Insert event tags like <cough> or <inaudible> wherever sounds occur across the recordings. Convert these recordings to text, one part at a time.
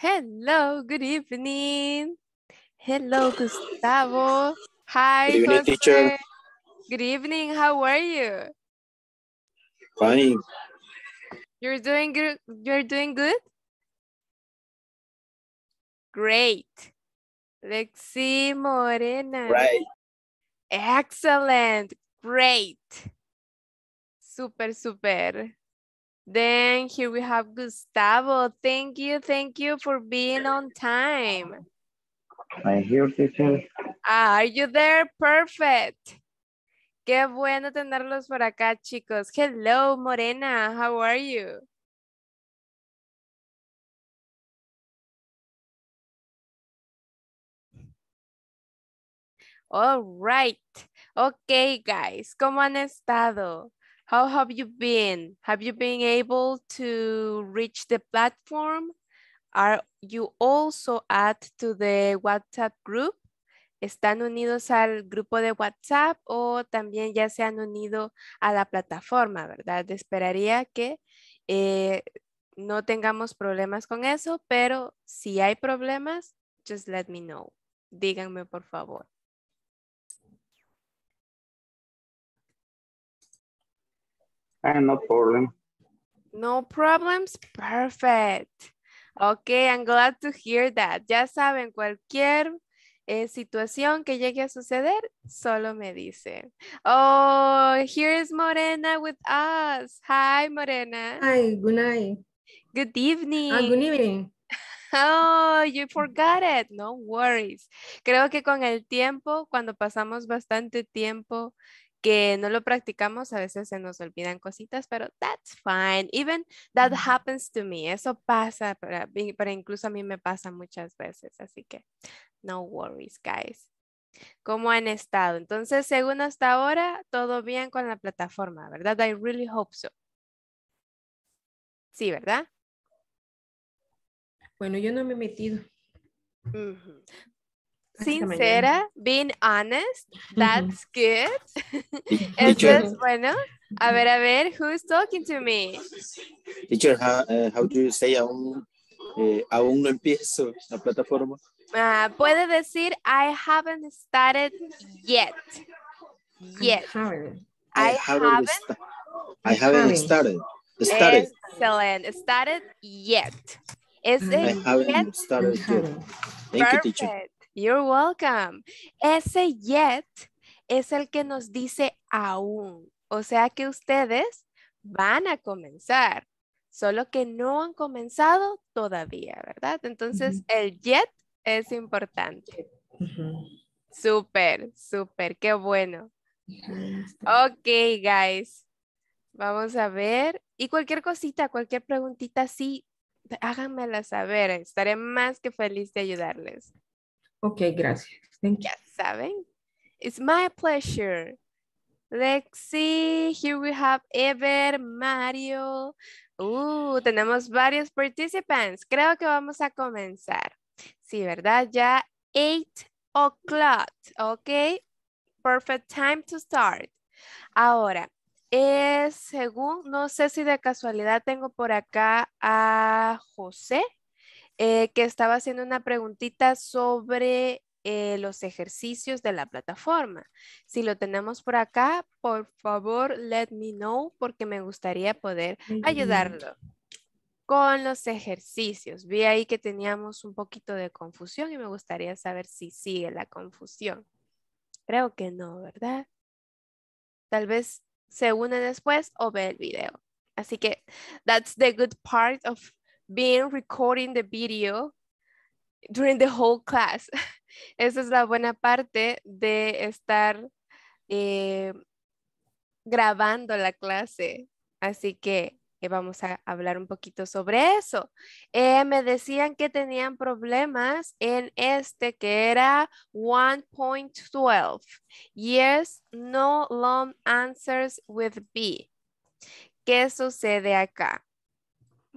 Hello, good evening. Hello, Gustavo. Hi, good evening, Jose. teacher. Good evening. How are you? Fine. You're doing good. You're doing good. Great. Lexi Morena. Right. Excellent. Great. Super, super. Then here we have Gustavo. Thank you, thank you for being on time. I here, teacher. Ah, are you there? Perfect. Qué bueno tenerlos por acá, chicos. Hello, Morena. How are you? All right. Okay, guys. ¿Cómo han estado? How have you been? Have you been able to reach the platform? Are you also add to the WhatsApp group? ¿Están unidos al grupo de WhatsApp o también ya se han unido a la plataforma, verdad? Esperaría que eh, no tengamos problemas con eso, pero si hay problemas, just let me know. Díganme, por favor. And ah, no problem. No problems, perfect. Ok, I'm glad to hear that. Ya saben, cualquier eh, situación que llegue a suceder, solo me dice. Oh, here is Morena with us. Hi, Morena. Hi, good night. Good evening. Ah, good evening. <laughs> Oh, you forgot it. No worries. Creo que con el tiempo, cuando pasamos bastante tiempo que no lo practicamos, a veces se nos olvidan cositas, pero that's fine. Even that happens to me. Eso pasa, pero, incluso a mí me pasa muchas veces. Así que no worries, guys. ¿Cómo han estado? Entonces, según hasta ahora, todo bien con la plataforma, ¿verdad? I really hope so. Sí, ¿verdad? Bueno, yo no me he metido sincera, being honest, that's good. <laughs> Eso es bueno. A ver, a ver, who's talking to me? Teacher, how, eh, do you say aún, eh, aún no empiezo la plataforma? Ah, puede decir, I haven't started yet. Yet. I haven't. I haven't, started. Started. Excellent. Started yet. Is mm-hmm. it I haven't started yet. Mm-hmm. Thank Perfect. you, teacher. You're welcome. Ese yet es el que nos dice aún. O sea que ustedes van a comenzar, solo que no han comenzado todavía, ¿verdad? Entonces, el yet es importante. Súper, súper, qué bueno. Ok, guys. Vamos a ver. Y cualquier cosita, cualquier preguntita, sí, háganmela saber. Estaré más que feliz de ayudarles. Ok, gracias. Thank you. Ya saben. It's my pleasure. Let's see, here we have Ever, Mario. Uh, tenemos varios participants. Creo que vamos a comenzar. Sí, ¿verdad? Ya 8 o'clock, ¿ok? Perfect time to start. Ahora, es según, no sé si de casualidad tengo por acá a José. Eh, que estaba haciendo una preguntita sobre eh, los ejercicios de la plataforma. Si lo tenemos por acá, por favor, let me know porque me gustaría poder ayudarlo con los ejercicios. Vi ahí que teníamos un poquito de confusión y me gustaría saber si sigue la confusión. Creo que no, ¿verdad? Tal vez se une después o ve el video. Así que that's the good part of been recording the video during the whole class. <laughs> Esa es la buena parte de estar eh, grabando la clase. Así que eh, vamos a hablar un poquito sobre eso. Eh, me decían que tenían problemas en este que era 1.12. Yes, no long answers with B. ¿Qué sucede acá?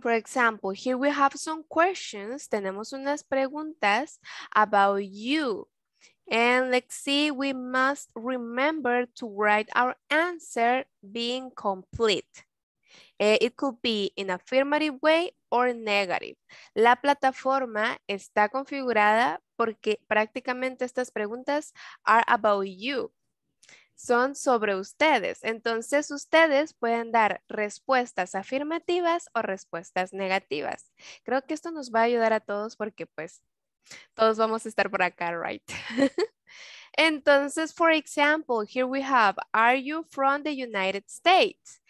For example, here we have some questions. Tenemos unas preguntas about you. And let's see, we must remember to write our answer being complete. Eh, it could be in affirmative way or negative. La plataforma está configurada porque prácticamente estas preguntas are about you. son sobre ustedes. Entonces ustedes pueden dar respuestas afirmativas o respuestas negativas. Creo que esto nos va a ayudar a todos porque pues todos vamos a estar por acá, right? <laughs> Entonces, por example, here we have, are you from the United States?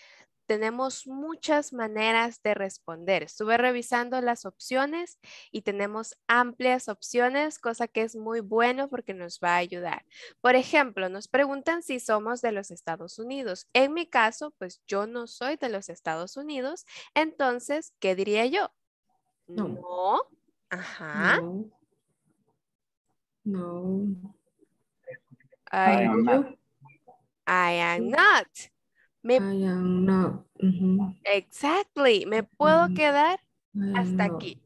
tenemos muchas maneras de responder. Estuve revisando las opciones y tenemos amplias opciones, cosa que es muy bueno porque nos va a ayudar. Por ejemplo, nos preguntan si somos de los Estados Unidos. En mi caso, pues yo no soy de los Estados Unidos. Entonces, ¿qué diría yo? No. Ajá. No. I, I am not. Me... Exactly. Me puedo quedar hasta aquí.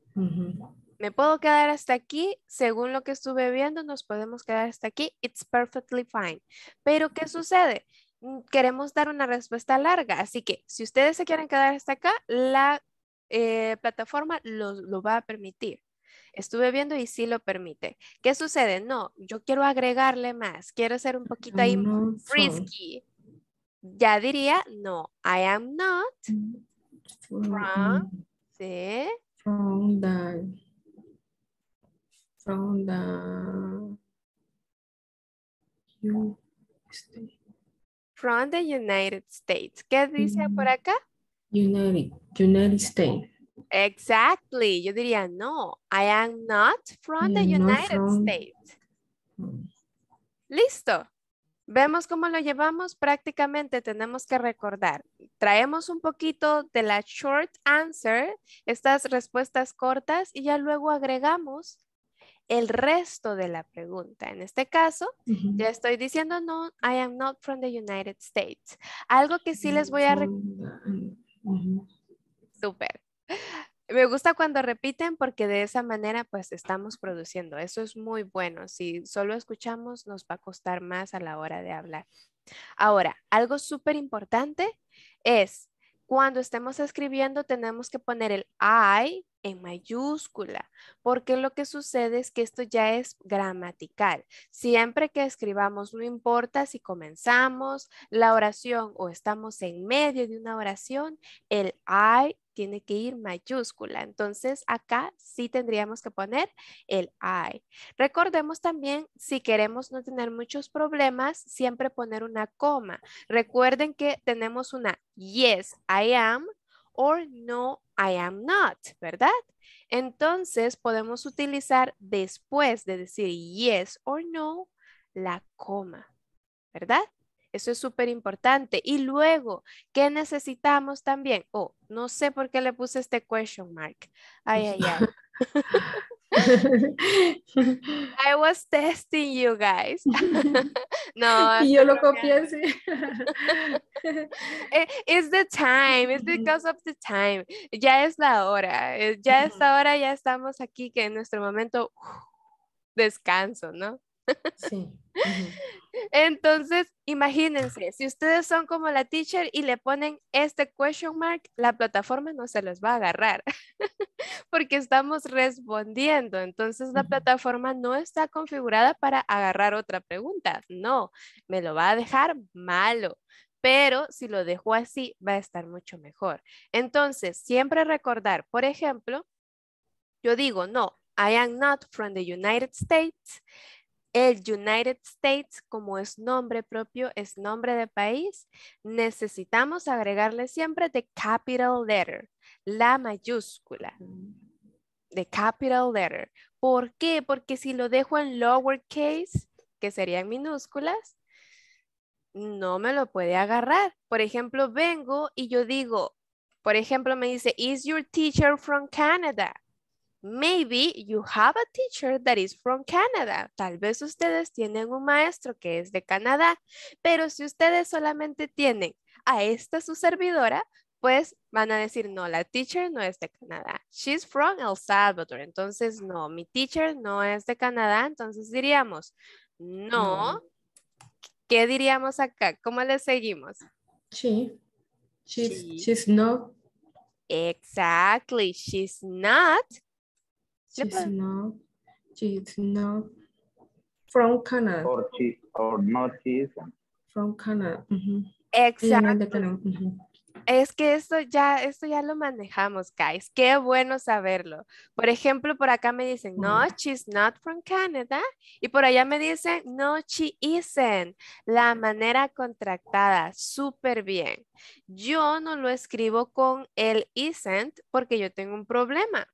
Me puedo quedar hasta aquí. Según lo que estuve viendo, nos podemos quedar hasta aquí. It's perfectly fine. Pero, ¿qué sucede? Mm, queremos dar una respuesta larga. Así que, si ustedes se quieren quedar hasta acá, la eh, plataforma lo, lo va a permitir estuve viendo y sí lo permite. ¿Qué sucede? No, yo quiero agregarle más, quiero ser un poquito ahí frisky ya diría, no, I am not from, the, United States. ¿Qué dice por mm. acá? United, States. Exactly. Yo diría, no, I am not from the United States. Mm. Listo. Vemos cómo lo llevamos, prácticamente tenemos que recordar. Traemos un poquito de la short answer, estas respuestas cortas, y ya luego agregamos el resto de la pregunta. En este caso, ya estoy diciendo, no, I am not from the United States. Algo que sí les voy a... recordar. Súper. Me gusta cuando repiten porque de esa manera pues estamos produciendo. Eso es muy bueno. Si solo escuchamos nos va a costar más a la hora de hablar. Ahora, algo súper importante es cuando estemos escribiendo tenemos que poner el I en mayúscula, porque lo que sucede es que esto ya es gramatical. Siempre que escribamos, no importa si comenzamos la oración o estamos en medio de una oración, el I tiene que ir mayúscula. Entonces acá sí tendríamos que poner el I. Recordemos también, si queremos no tener muchos problemas, siempre poner una coma. Recuerden que tenemos una yes, I am, or no, I am not, ¿verdad? Entonces podemos utilizar después de decir yes o no, la coma, ¿verdad? Eso es súper importante. Y luego, ¿qué necesitamos también? Oh, no sé por qué le puse este question mark. Ay, ay, ay. <laughs> I was testing you guys. <laughs> no. <laughs> Y yo lo copié, eh, it's the time, it's because of the time. Ya es la hora, eh, ya es la hora, ya estamos aquí que en nuestro momento descanso, ¿no? Entonces, imagínense, si ustedes son como la teacher y le ponen este question mark, la plataforma no se los va a agarrar <laughs> porque estamos respondiendo. Entonces, la plataforma no está configurada para agarrar otra pregunta. No, me lo va a dejar malo pero si lo dejo así va a estar mucho mejor. Entonces, siempre recordar, por ejemplo, yo digo, no, I am not from the United States, el United States, como es nombre propio, es nombre de país, necesitamos agregarle siempre the capital letter, la mayúscula. The capital letter. ¿Por qué? Porque si lo dejo en lowercase, que serían minúsculas, no me lo puede agarrar. Por ejemplo, vengo y yo digo, por ejemplo, me dice, is your teacher from Canada? Maybe you have a teacher that is from Canada. Tal vez ustedes tienen un maestro que es de Canadá, pero si ustedes solamente tienen a esta su servidora, pues van a decir, no, la teacher no es de Canadá. She's from El Salvador. Entonces, no, mi teacher no es de Canadá. Entonces diríamos, no. ¿Qué diríamos acá? ¿Cómo le seguimos? She. She's, she's not. Exactly. She's not no. not. from Canada. From Canada. Exacto. Es que esto ya, esto ya lo manejamos, guys. Qué bueno saberlo. Por ejemplo, por acá me dicen, no, she's not from Canada. Y por allá me dicen, no, she isn't. La manera contractada, súper bien. Yo no lo escribo con el isn't porque yo tengo un problema.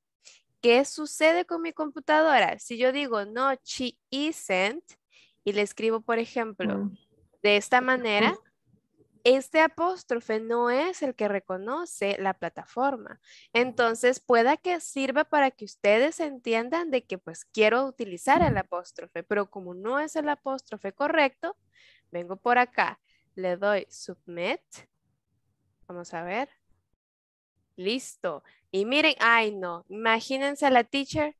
¿Qué sucede con mi computadora? Si yo digo, no, she isn't, y le escribo, por ejemplo, mm. de esta manera, este apóstrofe no es el que reconoce la plataforma. Entonces, pueda que sirva para que ustedes entiendan de que pues quiero utilizar el apóstrofe, pero como no es el apóstrofe correcto, vengo por acá, le doy submit. Vamos a ver. Listo. Y miren, ay no, imagínense a la teacher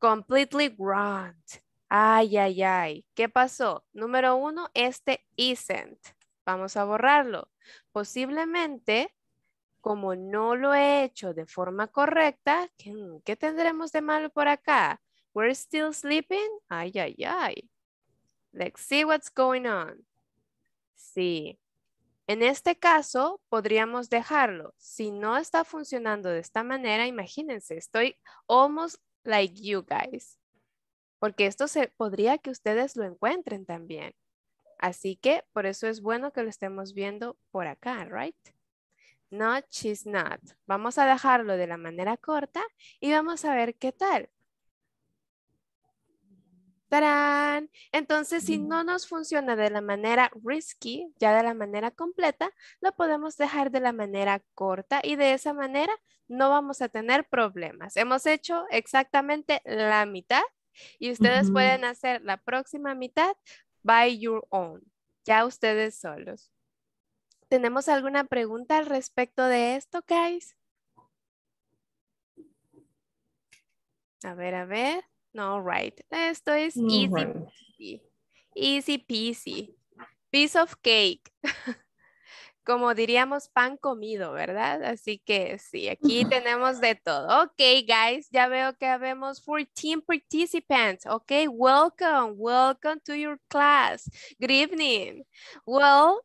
completely wrong. Ay, ay, ay. ¿Qué pasó? Número uno, este isn't. Vamos a borrarlo. Posiblemente, como no lo he hecho de forma correcta, ¿qué, tendremos de malo por acá? We're still sleeping? Ay, ay, ay. Let's see what's going on. Sí. En este caso, podríamos dejarlo. Si no está funcionando de esta manera, imagínense, estoy almost like you guys. Porque esto se podría que ustedes lo encuentren también. Así que por eso es bueno que lo estemos viendo por acá, right? No, she's not. Vamos a dejarlo de la manera corta y vamos a ver qué tal. Entonces, si mm. no nos funciona de la manera risky, ya de la manera completa, lo podemos dejar de la manera corta y de esa manera no vamos a tener problemas. Hemos hecho exactamente la mitad y ustedes pueden hacer la próxima mitad by your own, ya ustedes solos. ¿Tenemos alguna pregunta al respecto de esto, guys? A ver, a ver. No, right. Esto es easy peasy. Easy peasy. Piece of cake. <laughs> Como diríamos, pan comido, ¿verdad? Así que sí, aquí tenemos de todo. Ok, guys, ya veo que habemos 14 participants. Ok, welcome, welcome to your class. Good evening. Well,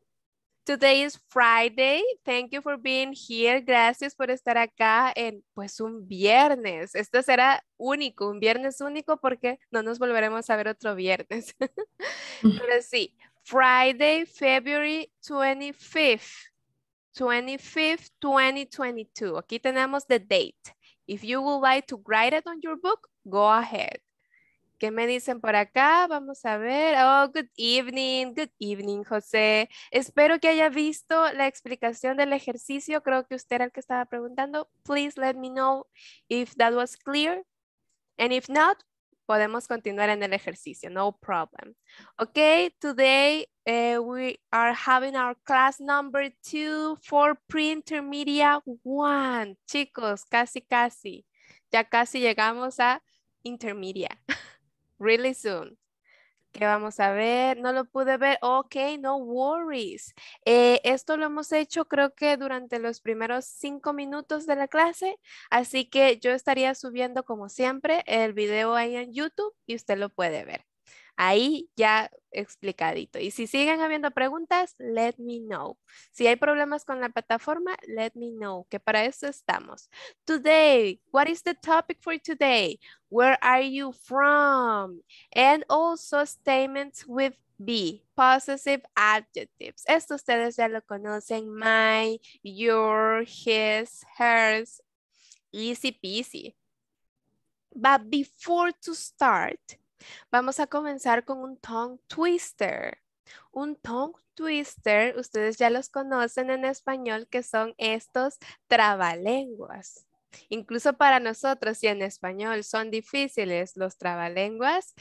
Today is Friday. Thank you for being here. Gracias por estar acá en pues un viernes. Esto será único, un viernes único porque no nos volveremos a ver otro viernes. <laughs> Pero sí, Friday, February 25th. 25th, 2022. Aquí tenemos the date. If you would like to write it on your book, go ahead. ¿Qué me dicen por acá? Vamos a ver. Oh, good evening, good evening, José. Espero que haya visto la explicación del ejercicio. Creo que usted era el que estaba preguntando. Please let me know if that was clear. And if not, podemos continuar en el ejercicio. No problem. Okay, today eh, we are having our class number two for pre-intermedia one. Chicos, casi, casi. Ya casi llegamos a intermedia. <laughs> really soon. ¿Qué vamos a ver? No lo pude ver. Ok, no worries. Eh, esto lo hemos hecho creo que durante los primeros cinco minutos de la clase, así que yo estaría subiendo como siempre el video ahí en YouTube y usted lo puede ver ahí ya explicadito. Y si siguen habiendo preguntas, let me know. Si hay problemas con la plataforma, let me know, que para eso estamos. Today, what is the topic for today? Where are you from? And also statements with be, possessive adjectives. Esto ustedes ya lo conocen, my, your, his, hers. Easy peasy. But before to start, Vamos a comenzar con un tongue twister. Un tongue twister, ustedes ya los conocen en español, que son estos trabalenguas. Incluso para nosotros y en español son difíciles los trabalenguas.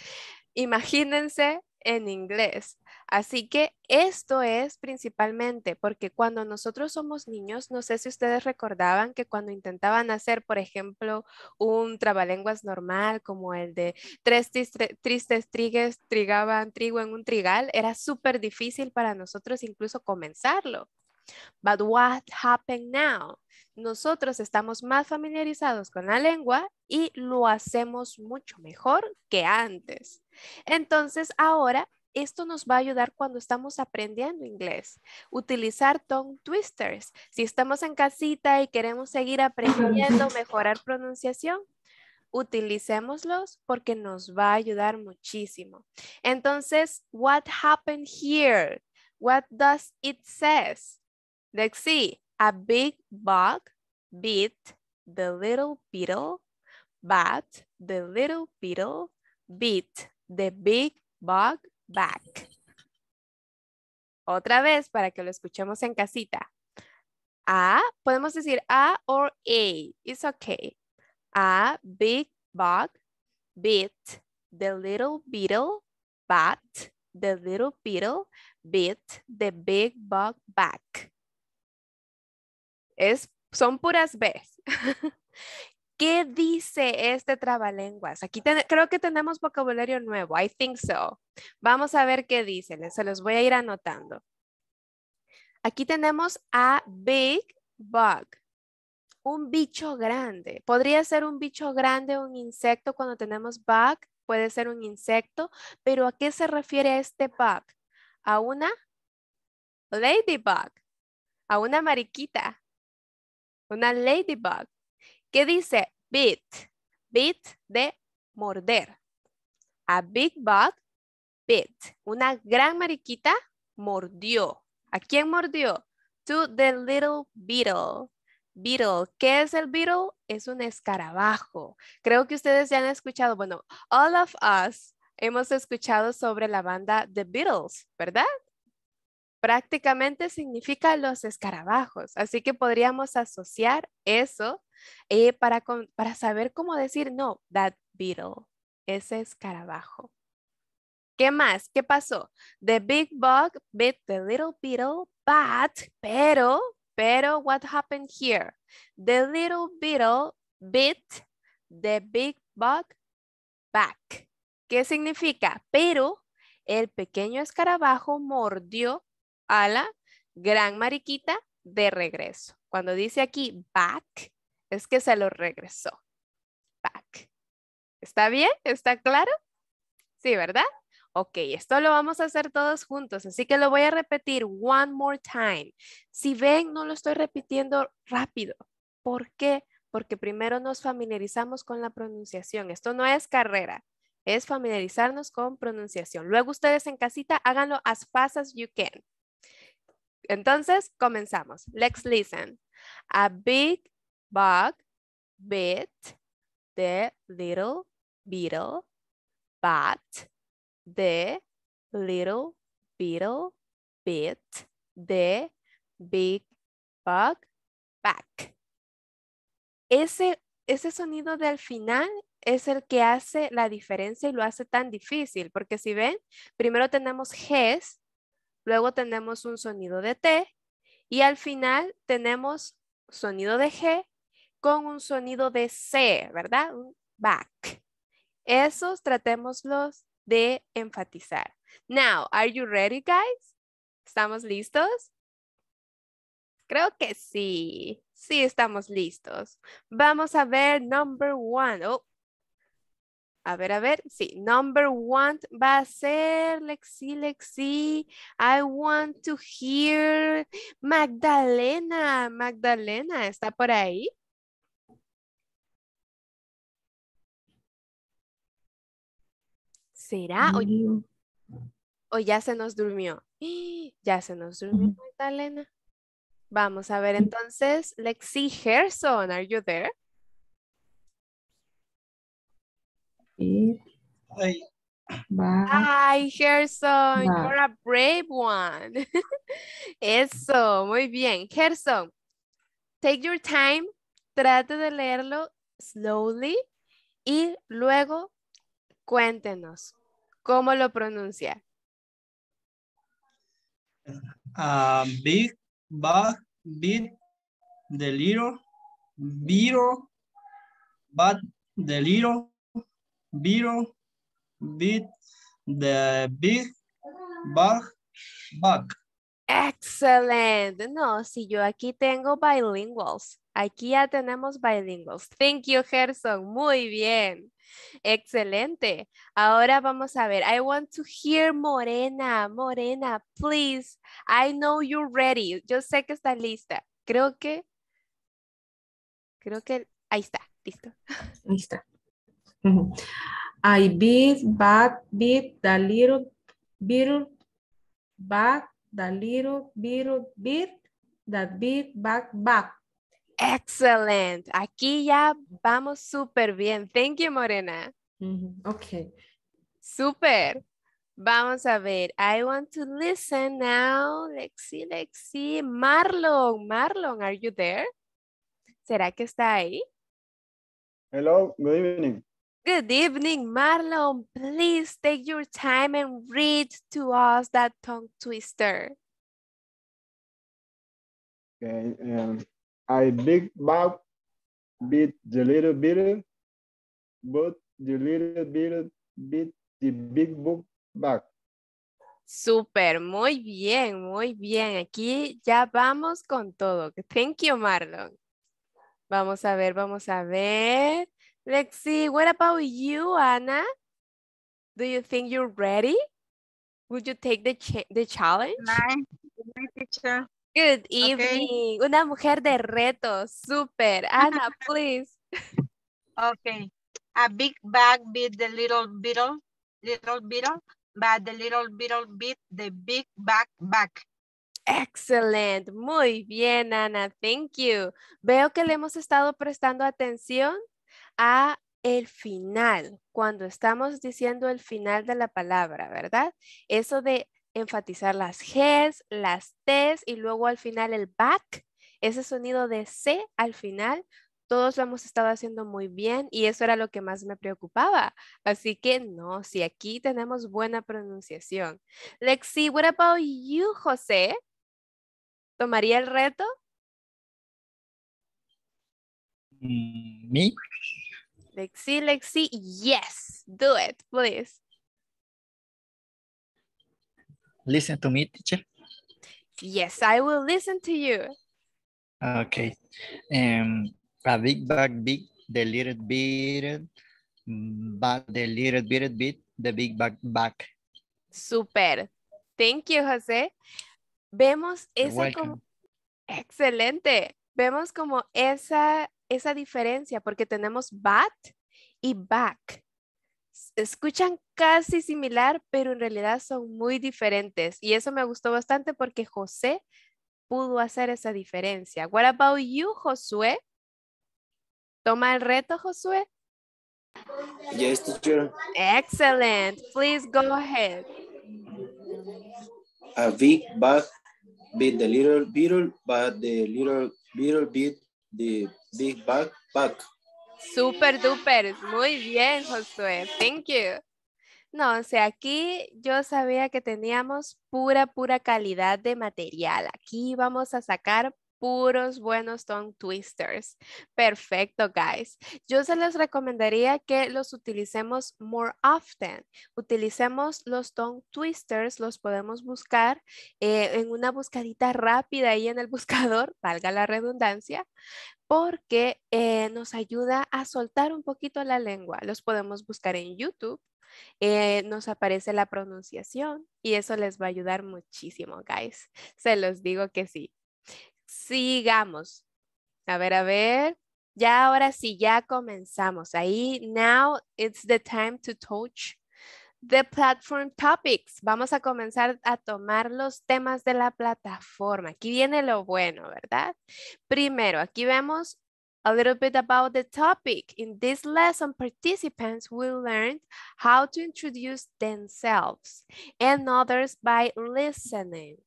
Imagínense en inglés. Así que esto es principalmente porque cuando nosotros somos niños, no sé si ustedes recordaban que cuando intentaban hacer, por ejemplo, un trabalenguas normal como el de tres tristes trigues trigaban trigo en un trigal, era súper difícil para nosotros incluso comenzarlo. But what happened now? Nosotros estamos más familiarizados con la lengua y lo hacemos mucho mejor que antes. Entonces, ahora esto nos va a ayudar cuando estamos aprendiendo inglés. Utilizar tongue twisters. Si estamos en casita y queremos seguir aprendiendo, <laughs> mejorar pronunciación, utilicémoslos porque nos va a ayudar muchísimo. Entonces, what happened here? What does it says? Let's see. A big bug beat the little beetle, but the little beetle beat the big bug back. Otra vez para que lo escuchemos en casita. A, podemos decir A or A, it's okay. A big bug bit the little beetle, bat. the little beetle bit the big bug back. Es, son puras B. <laughs> ¿Qué dice este trabalenguas? Aquí creo que tenemos vocabulario nuevo. I think so. Vamos a ver qué dice. Eh, se los voy a ir anotando. Aquí tenemos a big bug. Un bicho grande. Podría ser un bicho grande, un insecto. Cuando tenemos bug, puede ser un insecto. Pero ¿a qué se refiere este bug? A una ladybug. A una mariquita. Una ladybug. ¿Qué dice bit? Bit de morder. A big bug bit. Una gran mariquita mordió. ¿A quién mordió? To the little beetle. Beetle. ¿Qué es el beetle? Es un escarabajo. Creo que ustedes ya han escuchado, bueno, all of us hemos escuchado sobre la banda The Beatles, ¿verdad? Prácticamente significa los escarabajos, así que podríamos asociar eso eh, para, para saber cómo decir, no, that beetle, ese escarabajo. ¿Qué más? ¿Qué pasó? The big bug bit the little beetle, but, pero, pero, what happened here? The little beetle bit the big bug back. ¿Qué significa? Pero el pequeño escarabajo mordió a la gran mariquita de regreso. Cuando dice aquí back, es que se lo regresó. Back. ¿Está bien? ¿Está claro? Sí, ¿verdad? Ok, esto lo vamos a hacer todos juntos, así que lo voy a repetir one more time. Si ven, no lo estoy repitiendo rápido. ¿Por qué? Porque primero nos familiarizamos con la pronunciación. Esto no es carrera, es familiarizarnos con pronunciación. Luego ustedes en casita háganlo as fast as you can. Entonces, comenzamos. Let's listen. A big bug bit the little beetle, bat, the little beetle bit the big bug back. Ese, ese sonido del final es el que hace la diferencia y lo hace tan difícil, porque si ven, primero tenemos Gs, luego tenemos un sonido de T y al final tenemos sonido de G con un sonido de C, ¿verdad? Back. Esos tratémoslos de enfatizar. Now, are you ready, guys? ¿Estamos listos? Creo que sí. Sí, estamos listos. Vamos a ver number one. Oh. A ver, a ver. Sí, number one va a ser Lexi, Lexi. I want to hear Magdalena. Magdalena, ¿está por ahí? ¿Será? Mm. O, ya se nos durmió. ¡Ah! Ya se nos durmió Magdalena. Vamos a ver entonces, Lexi Gerson, are you there? Gerson, you're a brave one. <laughs> Eso, muy bien. Gerson, take your time, trate de leerlo slowly y luego cuéntenos ¿Cómo lo pronuncia? Ah, big, bug, bit the little, biro, bad, the little, bit, the big, bug, bug. Excelente. No, si yo aquí tengo bilinguals. Aquí ya tenemos bilinguals. Thank you, Gerson. Muy bien. Excelente. Ahora vamos a ver. I want to hear Morena. Morena, please. I know you're ready. Yo sé que está lista. Creo que... Creo que... Ahí está. Listo. <laughs> Lista. I beat, back beat the little, little, back, the little, little, beat, that beat, back, back. Excellent. Aquí ya vamos súper bien. Thank you, Morena. Okay. Super. Vamos a ver. I want to listen now. Lexi, Lexi, Marlon, Marlon, are you there? ¿Será que está ahí? Hello, good evening. Good evening, Marlon. Please take your time and read to us that tongue twister. Okay, um, I big bug beat the little bit, but the little bit beat the big book back. Super, muy bien, muy bien. Aquí ya vamos con todo. Thank you, Marlon. Vamos a ver, vamos a ver. Let's see, what about you, Anna? Do you think you're ready? Would you take the, the challenge? No, Good evening. Una mujer de reto. Super. Ana, <laughs> please. Okay. A big bag beat the little beetle, little beetle, but the little beetle beat the big bag back. Excellent. Muy bien, Ana. Thank you. Veo que le hemos estado prestando atención a el final, cuando estamos diciendo el final de la palabra, ¿verdad? Eso de enfatizar las Gs, las Ts y luego al final el back. Ese sonido de C al final, todos lo hemos estado haciendo muy bien y eso era lo que más me preocupaba. Así que no, si aquí tenemos buena pronunciación. Lexi, what about you, José? ¿Tomaría el reto? Me? Mm, Lexi, Lexi, yes, do it, please listen to me, teacher? Yes, I will listen to you. Okay. Um, a big bag, big, the little bit, but the little bit, the big bag, back. Super. Thank you, José. Vemos esa como... Excelente. Vemos como esa, esa diferencia porque tenemos bat y back escuchan casi similar, pero en realidad son muy diferentes. Y eso me gustó bastante porque José pudo hacer esa diferencia. What about you, Josué? Toma el reto, Josué. Yes, teacher. Excellent. Please go ahead. A big bug beat the little beetle, but the little beetle beat the big bug back. Super duper, muy bien, Josué. Thank you. No, o sea, aquí yo sabía que teníamos pura, pura calidad de material. Aquí vamos a sacar puros buenos tongue twisters. Perfecto, guys. Yo se los recomendaría que los utilicemos more often. Utilicemos los tongue twisters, los podemos buscar eh, en una buscadita rápida ahí en el <laughs> buscador, valga la redundancia, porque eh, nos ayuda a soltar un poquito la lengua. Los podemos buscar en YouTube. Eh, nos aparece la pronunciación y eso les va a ayudar muchísimo, guys. Se los digo que sí. Sigamos. A ver, a ver. Ya ahora sí, ya comenzamos. Ahí, now it's the time to touch the platform topics. Vamos a comenzar a tomar los temas de la plataforma. Aquí viene lo bueno, ¿verdad? Primero, aquí vemos a little bit about the topic. In this lesson, participants will learn how to introduce themselves and others by listening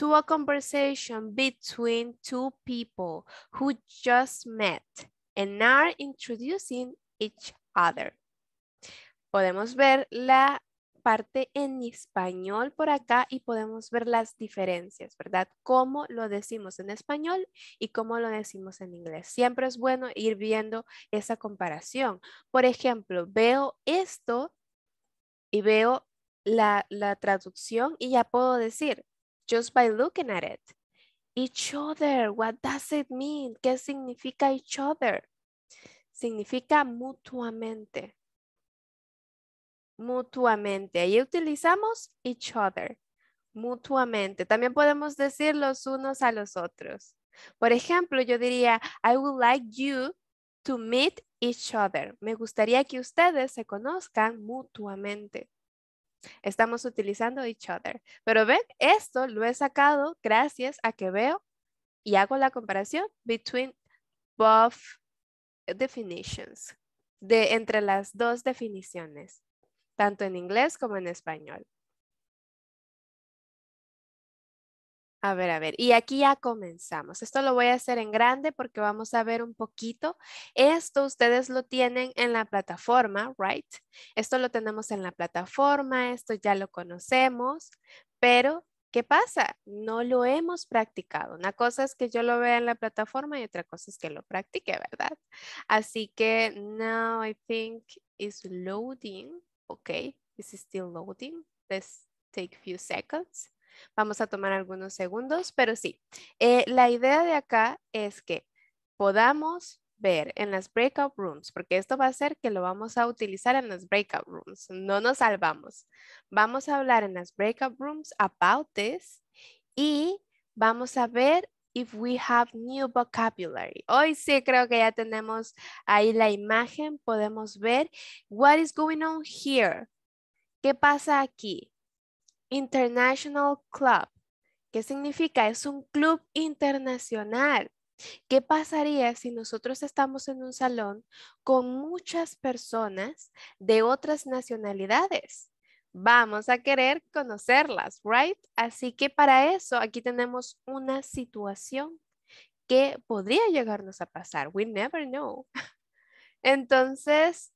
to a conversation between two people who just met and are introducing each other. Podemos ver la parte en español por acá y podemos ver las diferencias, ¿verdad? Cómo lo decimos en español y cómo lo decimos en inglés. Siempre es bueno ir viendo esa comparación. Por ejemplo, veo esto y veo la, la traducción y ya puedo decir, just by looking at it. Each other, what does it mean? ¿Qué significa each other? Significa mutuamente. Mutuamente. Ahí utilizamos each other. Mutuamente. También podemos decir los unos a los otros. Por ejemplo, yo diría, I would like you to meet each other. Me gustaría que ustedes se conozcan mutuamente. Estamos utilizando each other. Pero ven, esto lo he sacado gracias a que veo y hago la comparación between both definitions, de entre las dos definiciones, tanto en inglés como en español. A ver, a ver, y aquí ya comenzamos. Esto lo voy a hacer en grande porque vamos a ver un poquito. Esto ustedes lo tienen en la plataforma, right? Esto lo tenemos en la plataforma, esto ya lo conocemos, pero ¿qué pasa? No lo hemos practicado. Una cosa es que yo lo vea en la plataforma y otra cosa es que lo practique, ¿verdad? Así que now I think it's loading. Ok, this is still loading. Let's take few seconds. Vamos a tomar algunos segundos, pero sí. Eh, la idea de acá es que podamos ver en las breakout rooms, porque esto va a ser que lo vamos a utilizar en las breakout rooms. No nos salvamos. Vamos a hablar en las breakout rooms about this y vamos a ver if we have new vocabulary. Hoy sí creo que ya tenemos ahí la imagen. Podemos ver what is going on here. ¿Qué pasa aquí? International Club. ¿Qué significa? Es un club internacional. ¿Qué pasaría si nosotros estamos en un salón con muchas personas de otras nacionalidades? Vamos a querer conocerlas, ¿right? Así que para eso aquí tenemos una situación que podría llegarnos a pasar. We never know. Entonces,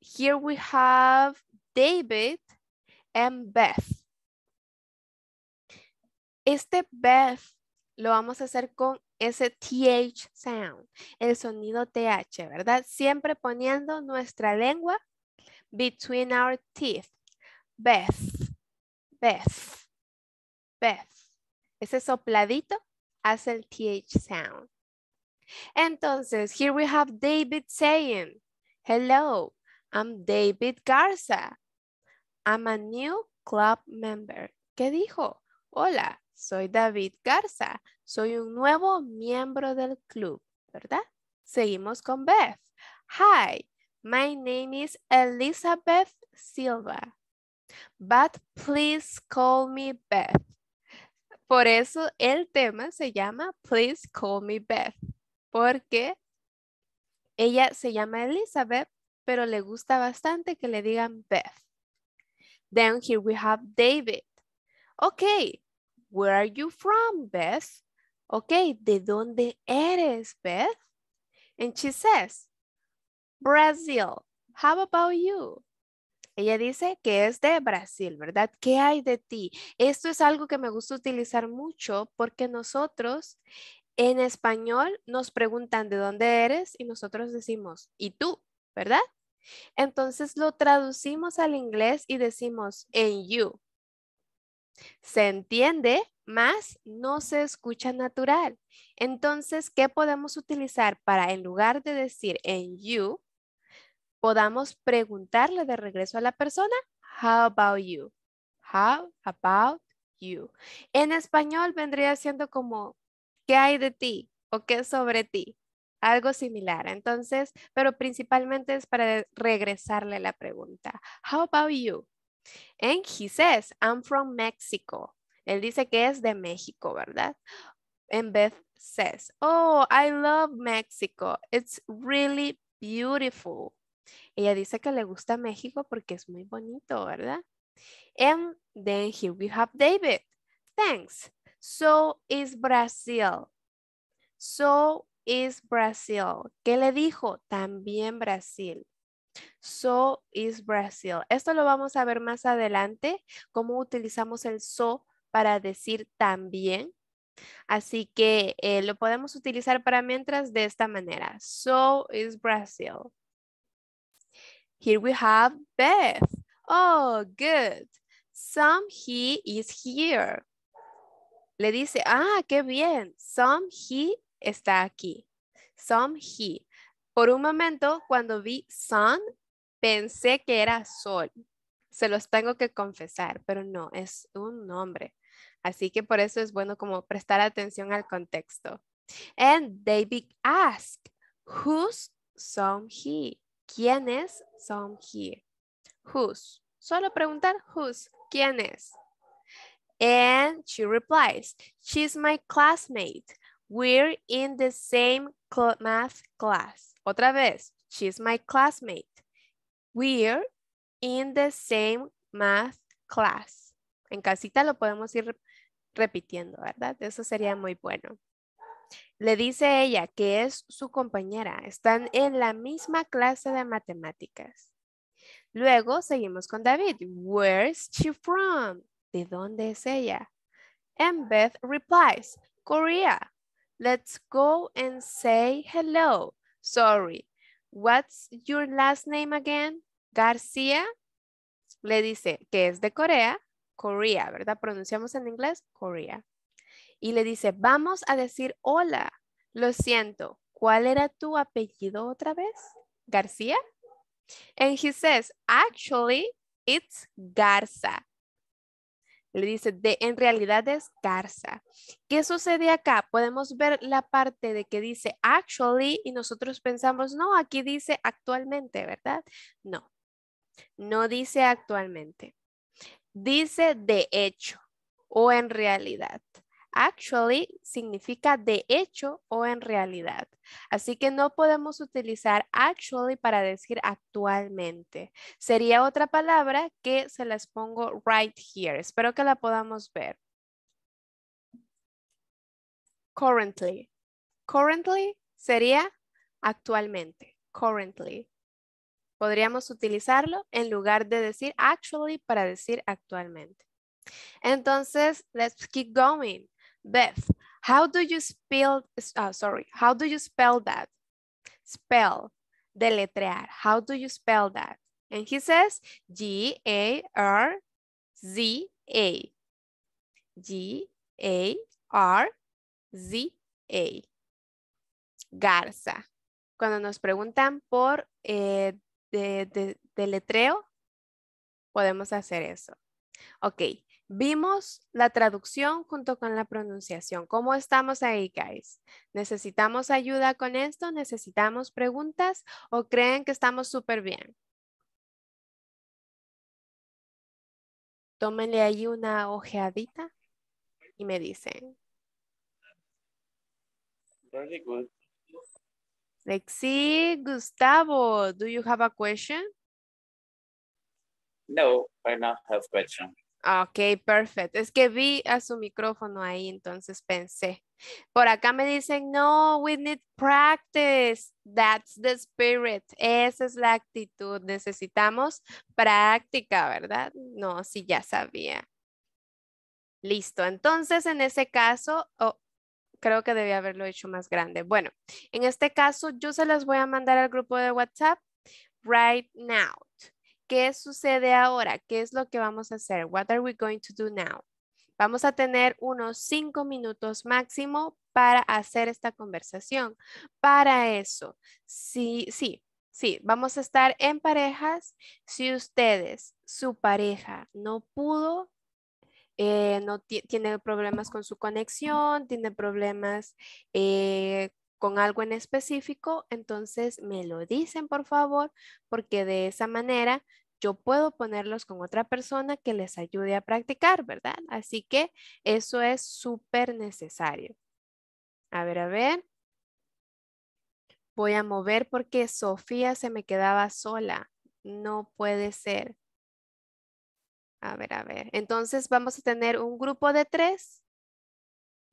here we have David and Beth. Este Beth lo vamos a hacer con ese TH sound, el sonido TH, ¿verdad? Siempre poniendo nuestra lengua between our teeth. Beth, Beth, Beth. Ese sopladito hace el TH sound. Entonces, here we have David saying, hello, I'm David Garza. I'm a new club member. ¿Qué dijo? Hola, soy David Garza. Soy un nuevo miembro del club, ¿verdad? Seguimos con Beth. Hi, my name is Elizabeth Silva. But please call me Beth. Por eso el tema se llama Please Call Me Beth. Porque ella se llama Elizabeth, pero le gusta bastante que le digan Beth. Then here we have David. Okay, Where are you from, Beth? Okay, ¿de dónde eres, Beth? And she says, Brazil. How about you? Ella dice que es de Brasil, ¿verdad? ¿Qué hay de ti? Esto es algo que me gusta utilizar mucho porque nosotros en español nos preguntan de dónde eres y nosotros decimos, ¿y tú? ¿Verdad? Entonces lo traducimos al inglés y decimos, en you. Se entiende, más no se escucha natural. Entonces, ¿qué podemos utilizar para en lugar de decir en you, podamos preguntarle de regreso a la persona, how about you? How about you? En español vendría siendo como, ¿qué hay de ti? ¿O qué sobre ti? Algo similar. Entonces, pero principalmente es para regresarle la pregunta, how about you? And he says, I'm from Mexico. Él dice que es de México, ¿verdad? And Beth says, oh, I love Mexico. It's really beautiful. Ella dice que le gusta México porque es muy bonito, ¿verdad? And then here we have David. Thanks. So is Brazil. So is Brazil. ¿Qué le dijo? También Brasil. So is Brazil. Esto lo vamos a ver más adelante, cómo utilizamos el so para decir también. Así que eh, lo podemos utilizar para mientras de esta manera. So is Brazil. Here we have Beth. Oh, good. Some he is here. Le dice, ah, qué bien. Some he está aquí. Some he. Por un momento, cuando vi sun, pensé que era sol. Se los tengo que confesar, pero no, es un nombre. Así que por eso es bueno como prestar atención al contexto. And David asked, whose son he? es son he? Whose. Solo preguntar whose, es? And she replies, she's my classmate. We're in the same math class. Otra vez, she's my classmate. We're in the same math class. En casita lo podemos ir repitiendo, ¿verdad? Eso sería muy bueno. Le dice ella que es su compañera. Están en la misma clase de matemáticas. Luego seguimos con David. Where's she from? ¿De dónde es ella? And Beth replies, Korea. Let's go and say hello. Sorry, what's your last name again? García. Le dice que es de Corea. Corea, ¿verdad? Pronunciamos en inglés Korea. Y le dice, vamos a decir hola. Lo siento, ¿cuál era tu apellido otra vez? García. And he says, actually, it's Garza le dice de en realidad es Garza. ¿Qué sucede acá? Podemos ver la parte de que dice actually y nosotros pensamos, no, aquí dice actualmente, ¿verdad? No, no dice actualmente. Dice de hecho o en realidad. Actually significa de hecho o en realidad. Así que no podemos utilizar actually para decir actualmente. Sería otra palabra que se las pongo right here. Espero que la podamos ver. Currently. Currently sería actualmente. Currently. Podríamos utilizarlo en lugar de decir actually para decir actualmente. Entonces, let's keep going. Beth, how do you spell, ah, sorry, how do you spell that? Spell, deletrear, how do you spell that? And he says G-A-R-Z-A, G-A-R-Z-A, Garza. Cuando nos preguntan por eh, deletreo, podemos hacer eso. Ok, Vimos la traducción junto con la pronunciación. ¿Cómo estamos ahí, guys? ¿Necesitamos ayuda con esto? ¿Necesitamos preguntas? ¿O creen que estamos súper bien? Tómenle ahí una ojeadita y me dicen. Lexi, Gustavo, do you have a question? No, I not have question. Ah, ok, perfecto. Es que vi a su micrófono ahí, entonces pensé. Por acá me dicen, no, we need practice. That's the spirit. Esa es la actitud. Necesitamos práctica, ¿verdad? No, sí, ya sabía. Listo. Entonces, en ese caso, oh, creo que debía haberlo hecho más grande. Bueno, en este caso, yo se las voy a mandar al grupo de WhatsApp right now. ¿qué sucede ahora? ¿Qué es lo que vamos a hacer? What are we going to do now? Vamos a tener unos cinco minutos máximo para hacer esta conversación. Para eso, sí, sí, sí, vamos a estar en parejas. Si ustedes, su pareja, no pudo, eh, no tiene problemas con su conexión, tiene problemas eh, con algo en específico, entonces me lo dicen, por favor, porque de esa manera yo puedo ponerlos con otra persona que les ayude a practicar, ¿verdad? Así que eso es súper necesario. A ver, a ver. Voy a mover porque Sofía se me quedaba sola. No puede ser. A ver, a ver. Entonces vamos a tener un grupo de tres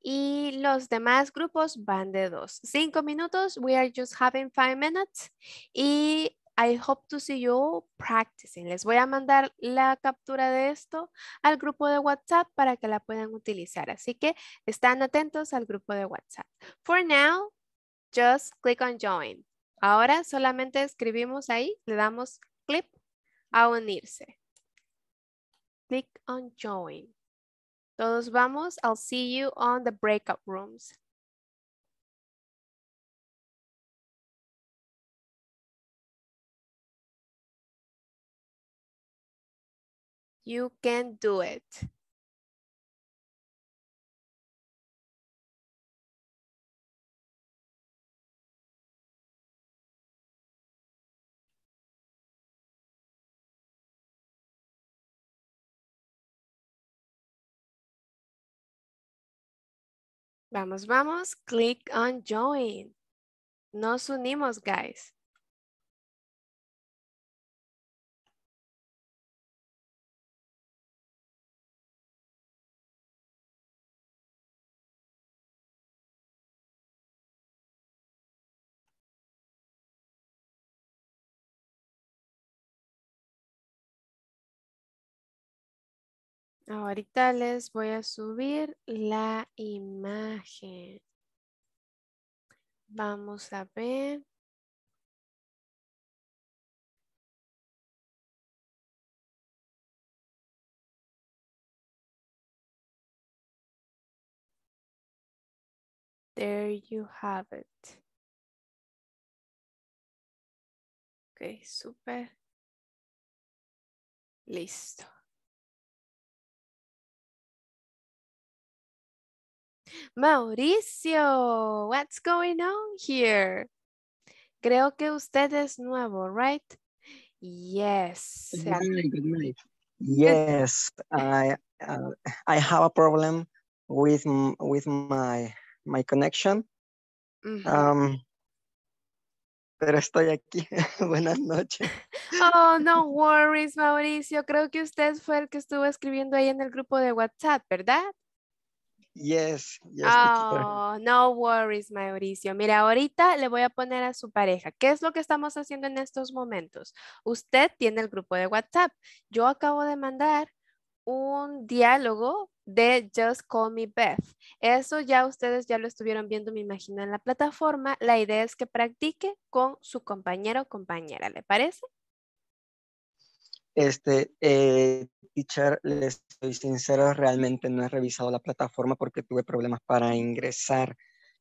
y los demás grupos van de dos. Cinco minutos, we are just having five minutes. Y I hope to see you practicing. Les voy a mandar la captura de esto al grupo de WhatsApp para que la puedan utilizar. Así que están atentos al grupo de WhatsApp. For now, just click on join. Ahora solamente escribimos ahí, le damos clic a unirse. Click on join. Todos vamos. I'll see you on the breakout rooms. You can do it. Vamos, vamos, click on join. Nos unimos, guys. Ahorita les voy a subir la imagen. Vamos a ver. There you have it. Okay, super. Listo. Mauricio, what's going on here? Creo que usted es nuevo, right? Yes. Yes, I uh, I have a problem with with my connection. Um, pero estoy aquí. <laughs> Buenas noches. <laughs> Oh, no worries, Mauricio. Creo que usted fue el que estuvo escribiendo ahí en el grupo de WhatsApp, ¿verdad? Yes, yes. Oh, no worries, Mauricio. Mira, ahorita le voy a poner a su pareja. ¿Qué es lo que estamos haciendo en estos momentos? Usted tiene el grupo de WhatsApp. Yo acabo de mandar un diálogo de Just Call Me Beth. Eso ya ustedes ya lo estuvieron viendo, me imagino, en la plataforma. La idea es que practique con su compañero o compañera, ¿le parece? Este, eh, teacher, les soy sincero, realmente no he revisado la plataforma porque tuve problemas para ingresar.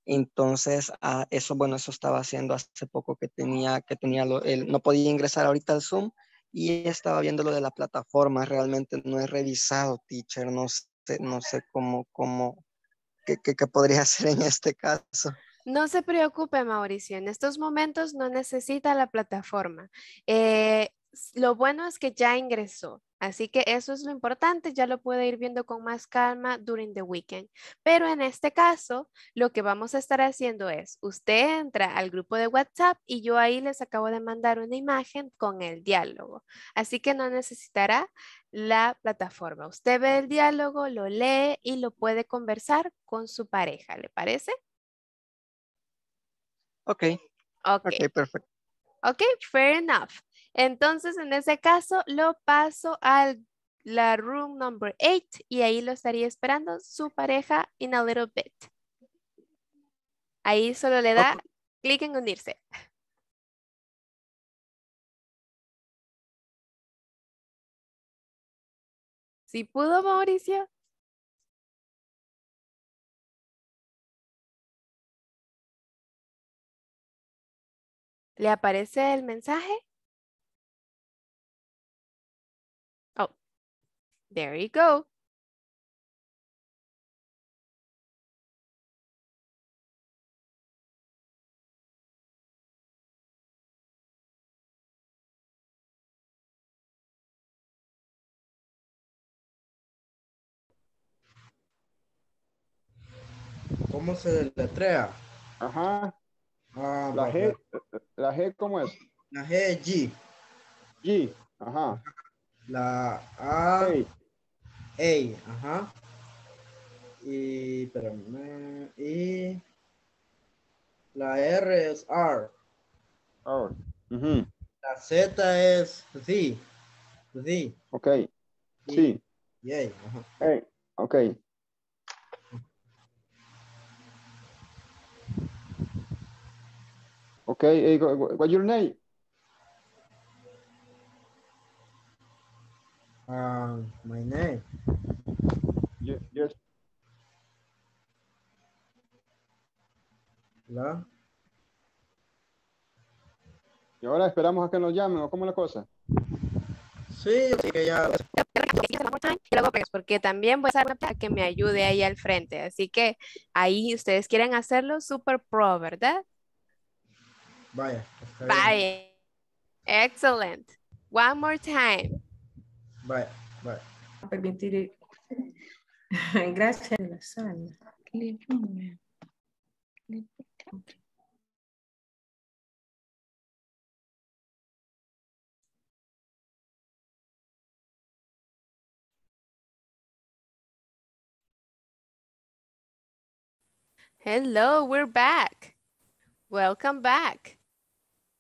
Entonces, ah, eso, bueno, eso estaba haciendo hace poco que tenía, que tenía, el, no podía ingresar ahorita al Zoom y estaba viendo lo de la plataforma. Realmente no he revisado, teacher, no sé, no sé cómo, cómo, qué, qué, podría <laughs> hacer en este caso. No se preocupe, Mauricio, en estos momentos no necesita la plataforma. Eh, lo bueno es que ya ingresó. Así que eso es lo importante, ya lo puede ir viendo con más calma during the weekend. Pero en este caso, lo que vamos a estar haciendo es, usted entra al grupo de WhatsApp y yo ahí les acabo de mandar una imagen con el diálogo. Así que no necesitará la plataforma. Usted ve el diálogo, lo lee y lo puede conversar con su pareja, ¿le parece? Ok. Ok. Ok, perfecto. Ok, fair enough. Entonces, en ese caso, lo paso a la room number 8 y ahí lo estaría esperando su pareja in a little bit. Ahí solo le da clic en unirse. ¿Si pudo, Mauricio? ¿Le aparece el mensaje? There you go. ¿Cómo se deletrea? Ajá. Ah, la, G, la G, ¿cómo es? La G G. G, ajá. La A. Hey. A, ajá. Y, espérame, y la R es R. oh, Uh -huh. La Z es Z. Z. Ok. Y, sí. Y A, ajá. A, ok. Okay, what's your name? Um, my name. Y ahora esperamos a que nos llamen, ¿o cómo es la cosa? Sí, pues, Porque también voy a hacer que me ayude ahí al frente. Así que ahí ustedes quieren hacerlo super pro, ¿verdad? Vaya. Vaya. excelente One more time. Vaya, vaya permitir. <laughs> Gracias. la sala. Hello, we're back. Welcome back.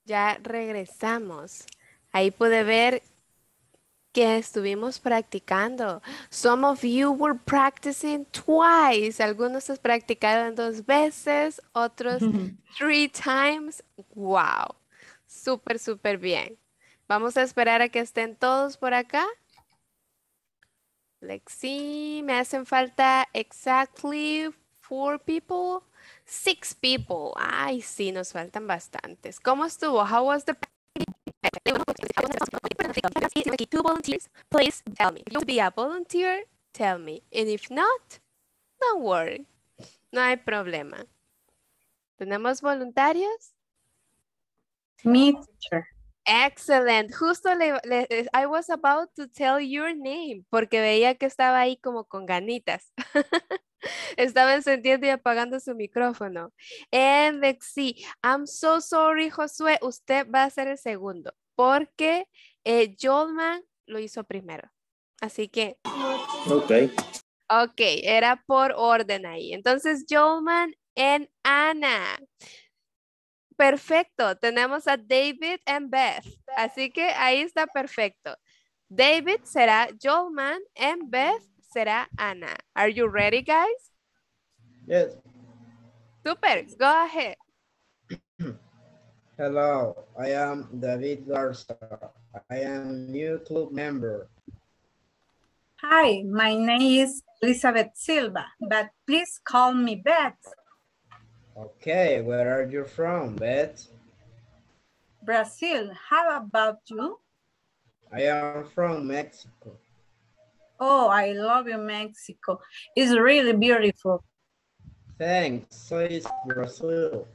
Ya regresamos. Ahí puede ver que estuvimos practicando. Some of you were practicing twice. Algunos se practicaron dos veces, otros <laughs> three times. Wow. Súper, súper bien. Vamos a esperar a que estén todos por acá. Lexi, Me hacen falta exactly four people. Six people. Ay, sí, nos faltan bastantes. ¿Cómo estuvo? How was the please tell me. If you be a volunteer, tell me. And if not, don't worry. No hay problema. ¿Tenemos voluntarios? Me, teacher. Excellent. Justo le, I was about to tell your name porque veía que estaba ahí como con ganitas. <laughs> estaba encendiendo y apagando su micrófono. And let's I'm so sorry, Josué. Usted va a ser el segundo porque eh, Jolman lo hizo primero. Así que... Ok. Ok, era por orden ahí. Entonces, Jolman en Ana. Perfecto, tenemos a David en Beth. Así que ahí está perfecto. David será Jolman y Beth será Ana. Are you ready, guys? Yes. Super, go ahead. Hello, I am David Garza. I am new club member. Hi, my name is Elizabeth Silva, but please call me Beth. Okay, where are you from, Beth? Brazil. How about you? I am from Mexico. Oh, I love you, Mexico. It's really beautiful. Thanks. So is Brazil.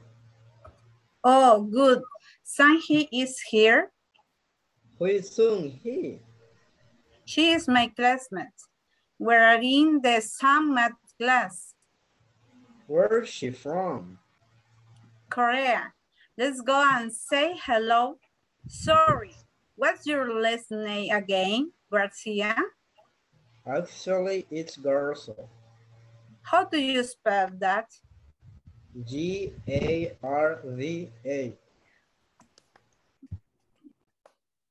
Oh, good. Sanji is here. Who is Sunji? She is my classmate. We're in the same math class. Where's she from? Korea. Let's go and say hello. Sorry, what's your last name again, Garcia? Actually, it's Garza. How do you spell that? G-A-R-D-A.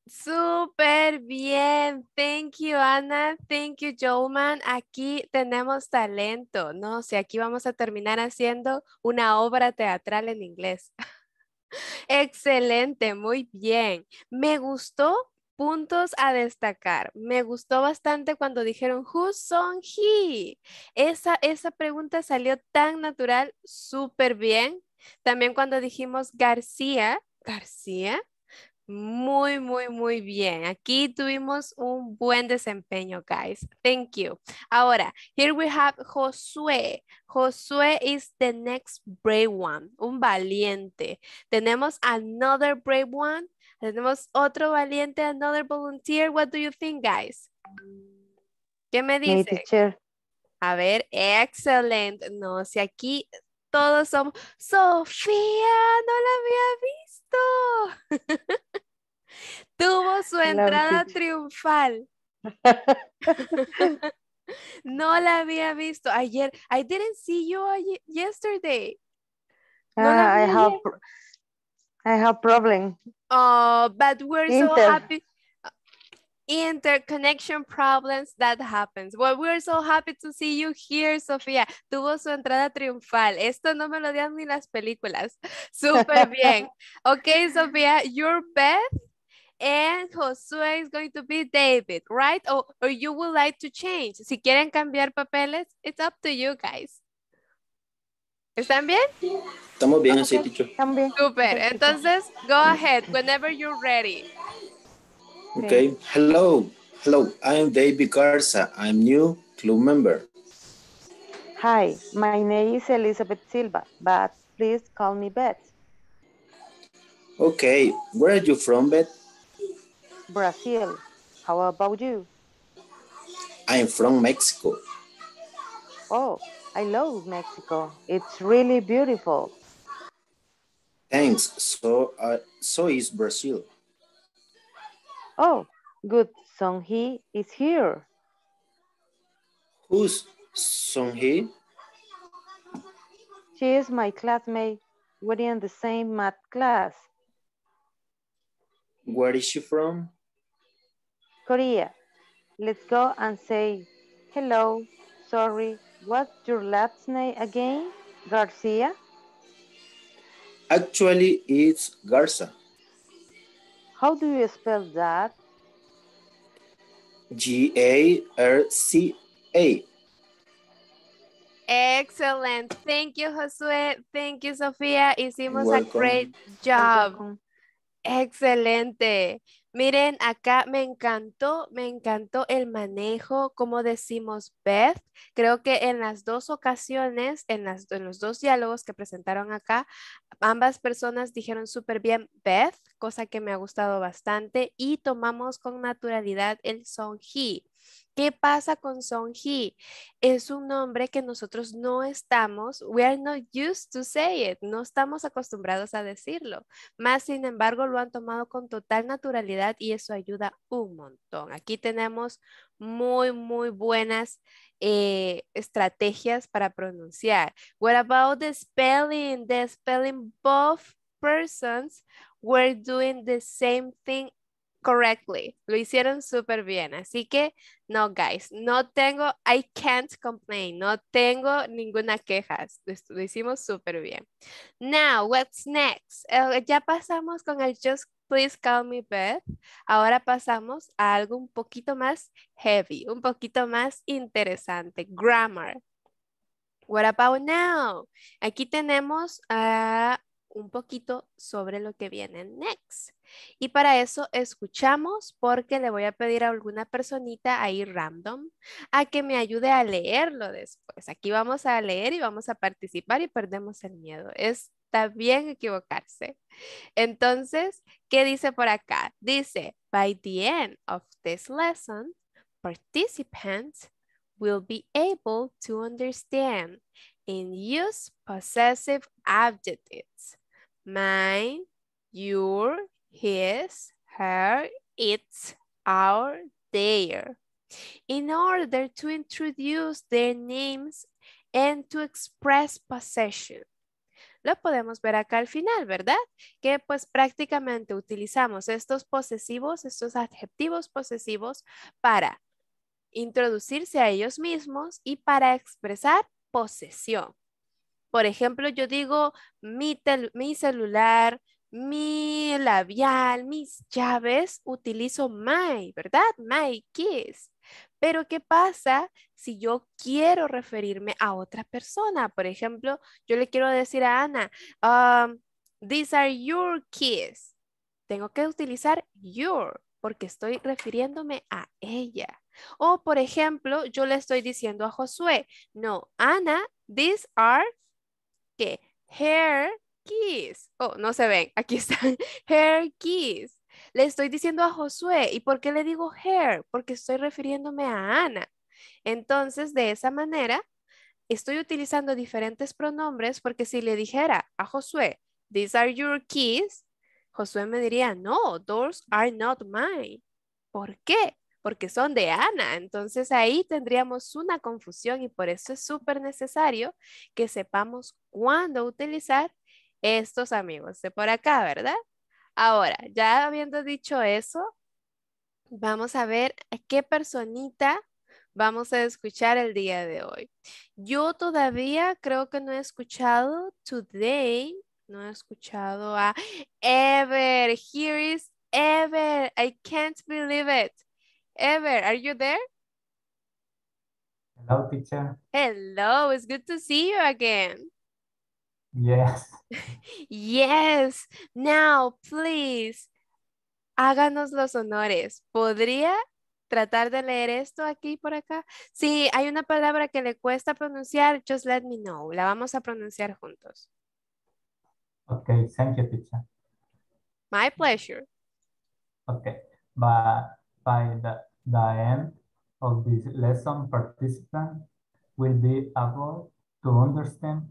Súper bien. Thank you, Ana. Thank you, Joelman. Aquí tenemos talento, ¿no? aquí vamos a terminar haciendo una obra teatral en inglés. <laughs> Excelente, muy bien. Me gustó Puntos a destacar. Me gustó bastante cuando dijeron Who's son he? Esa, esa pregunta salió tan natural, súper bien. También cuando dijimos García, García, muy, muy, muy bien. Aquí tuvimos un buen desempeño, guys. Thank you. Ahora, here we have Josué. Josué is the next brave one, un valiente. Tenemos another brave one tenemos otro valiente, another volunteer. What do you think, guys? ¿Qué me dice? A ver, excelente. No, si aquí todos somos... Sofía, no la había visto. <laughs> Tuvo su entrada triunfal. <laughs> no la había visto ayer. I didn't see you yesterday. No ah, I have... I have problem. Uh, but we're Inter. so happy. Interconnection problems that happens. Well, we're so happy to see you here, Sofía. Tuvo su entrada triunfal. Esto no me lo dan ni las películas. Super <laughs> bien. Okay, Sofía, you're Beth and Josué is going to be David, right? Or, or you would like to change. Si quieren cambiar papeles, it's up to you guys. ¿Están bien? Estamos bien, así, okay. Estamos bien. Super. Entonces, go ahead whenever you're ready. Okay. Hello. Hello. I'm David Garza. I'm new club member. Hi, my name is Elizabeth Silva, but please call me Beth. Okay. Where are you from, Beth? Brazil. How about you? I'm from Mexico. Oh, I love Mexico. It's really beautiful. Thanks. So, uh, so is Brazil. Oh, good. He is here. Who's He? She is my classmate. We're in the same math class. Where is she from? Korea. Let's go and say, hello, sorry, What's your last name again? Garcia? Actually, it's Garza. How do you spell that? G-A-R-C-A. Excellent. Thank you, Josué. Thank you, Sofía. Hicimos Welcome. a great job. Excellent. Excelente. Miren, acá me encantó, me encantó el manejo, como decimos Beth. Creo que en las dos ocasiones, en, las, los dos diálogos que presentaron acá, ambas personas dijeron súper bien Beth, cosa que me ha gustado bastante, y tomamos con naturalidad el son he. ¿Qué pasa con Song Hee? Es un nombre que nosotros no estamos, we are not used to say it, no estamos acostumbrados a decirlo. Más sin embargo, lo han tomado con total naturalidad y eso ayuda un montón. Aquí tenemos muy, muy buenas eh, estrategias para pronunciar. What about the spelling? The spelling both persons were doing the same thing correctly. Lo hicieron súper bien. Así que, no, guys, no tengo, I can't complain. No tengo ninguna queja. Lo hicimos súper bien. Now, what's next? Eh, ya pasamos con el just please call me Beth. Ahora pasamos a algo un poquito más heavy, un poquito más interesante. Grammar. What about now? Aquí tenemos ah, un poquito sobre lo que viene next. Y para eso escuchamos porque le voy a pedir a alguna personita ahí random a que me ayude a leerlo después. Aquí vamos a leer y vamos a participar y perdemos el miedo. Está bien equivocarse. Entonces, ¿qué dice por acá? Dice, by the end of this lesson, participants will be able to understand and use possessive adjectives. Mine, your, his, her, its, our, their, in order to introduce their names and to express possession. Lo podemos ver acá al final, ¿verdad? Que pues prácticamente utilizamos estos posesivos, estos adjetivos posesivos para introducirse a ellos mismos y para expresar posesión. Por ejemplo, yo digo mi, mi celular, mi labial, mis llaves, utilizo my, ¿verdad? My kiss. Pero ¿qué pasa si yo quiero referirme a otra persona? Por ejemplo, yo le quiero decir a Ana, um, these are your keys. Tengo que utilizar your porque estoy refiriéndome a ella. O, por ejemplo, yo le estoy diciendo a Josué, no, Ana, these are, que Hair keys. Oh, no se ven, aquí están. Her <laughs> keys. Le estoy diciendo a Josué. ¿Y por qué le digo her? Porque estoy refiriéndome a Ana. Entonces, de esa manera, estoy utilizando diferentes pronombres porque si le dijera a Josué, these are your keys, Josué me diría, no, those are not mine. ¿Por qué? Porque son de Ana. Entonces ahí tendríamos una confusión y por eso es súper necesario que sepamos cuándo utilizar estos amigos de por acá, ¿verdad? Ahora, ya habiendo dicho eso, vamos a ver a qué personita vamos a escuchar el día de hoy. Yo todavía creo que no he escuchado today, no he escuchado a Ever, here is Ever, I can't believe it. Ever, are you there? Hello, teacher. Hello, it's good to see you again. Yes. <laughs> Yes. Now, please. Háganos los honores. ¿Podría tratar de leer esto aquí por acá? Si hay una palabra que le cuesta pronunciar, just let me know. La vamos a pronunciar juntos. Ok, thank you, teacher. My pleasure. Okay, By by the, the end of this lesson, participants will be able to understand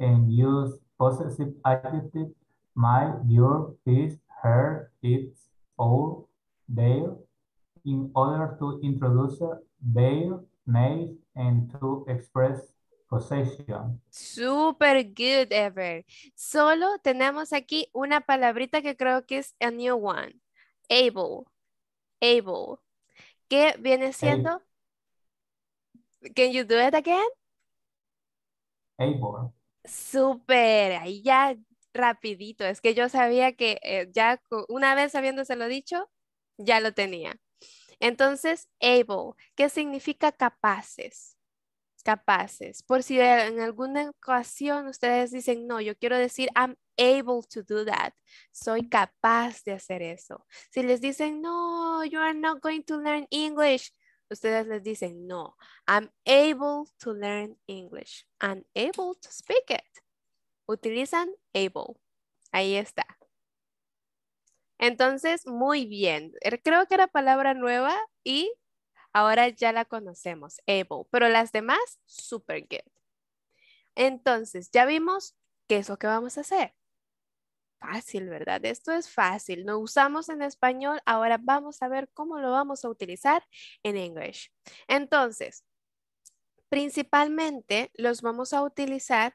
and use possessive adjective my, your, his, her, its, our, their, in order to introduce their names and to express possession. Super good, Ever. Solo tenemos aquí una palabrita que creo que es a new one. Able. Able. ¿Qué viene siendo? Can you do it again? Able. Súper, ahí ya rapidito. Es que yo sabía que eh, ya una vez habiéndoselo dicho, ya lo tenía. Entonces, able, ¿qué significa capaces? Capaces. Por si en alguna ocasión ustedes dicen, no, yo quiero decir, I'm able to do that. Soy capaz de hacer eso. Si les dicen, no, you are not going to learn English ustedes les dicen, no, I'm able to learn English. I'm able to speak it. Utilizan able. Ahí está. Entonces, muy bien. Er, creo que era palabra nueva y ahora ya la conocemos, able. Pero las demás, super good. Entonces, ya vimos qué es lo que vamos a hacer fácil, ¿verdad? Esto es fácil. Lo usamos en español. Ahora vamos a ver cómo lo vamos a utilizar en English. Entonces, principalmente los vamos a utilizar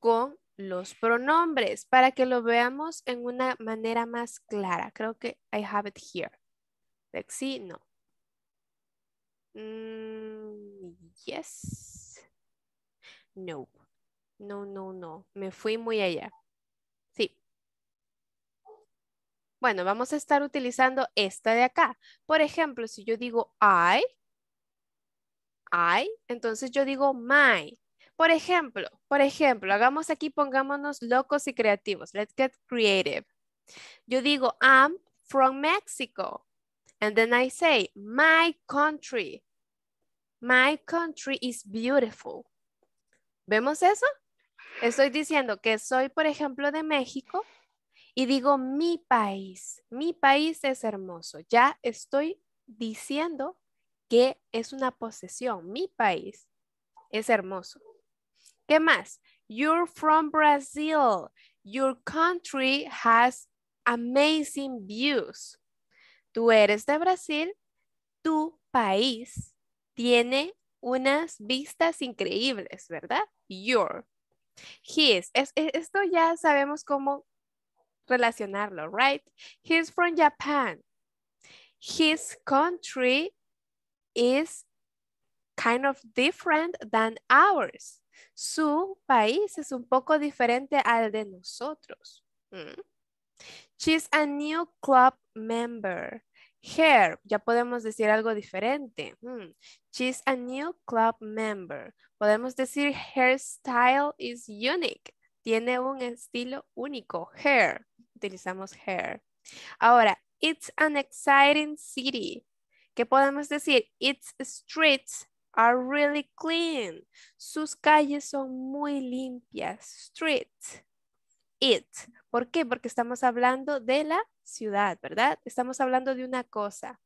con los pronombres para que lo veamos en una manera más clara. Creo que I have it here. Lexi, no. Mm, yes. No. No, no, no. Me fui muy allá. Bueno, vamos a estar utilizando esta de acá. Por ejemplo, si yo digo I, I, entonces yo digo my. Por ejemplo, por ejemplo, hagamos aquí, pongámonos locos y creativos. Let's get creative. Yo digo I'm from Mexico. And then I say my country. My country is beautiful. ¿Vemos eso? Estoy diciendo que soy, por ejemplo, de México y digo mi país, mi país es hermoso, ya estoy diciendo que es una posesión, mi país es hermoso. ¿Qué más? You're from Brazil. Your country has amazing views. Tú eres de Brasil, tu país tiene unas vistas increíbles, ¿verdad? Your. His. E, esto ya sabemos cómo relacionarlo, right? He's from Japan. His country is kind of different than ours. Su país es un poco diferente al de nosotros. Mm. She's a new club member. Hair, ya podemos decir algo diferente. Mm. She's a new club member. Podemos decir her style is unique. Tiene un estilo único. Hair utilizamos her. Ahora, it's an exciting city. ¿Qué podemos decir? Its streets are really clean. Sus calles son muy limpias. Street. It. ¿Por qué? Porque estamos hablando de la ciudad, ¿verdad? Estamos hablando de una cosa,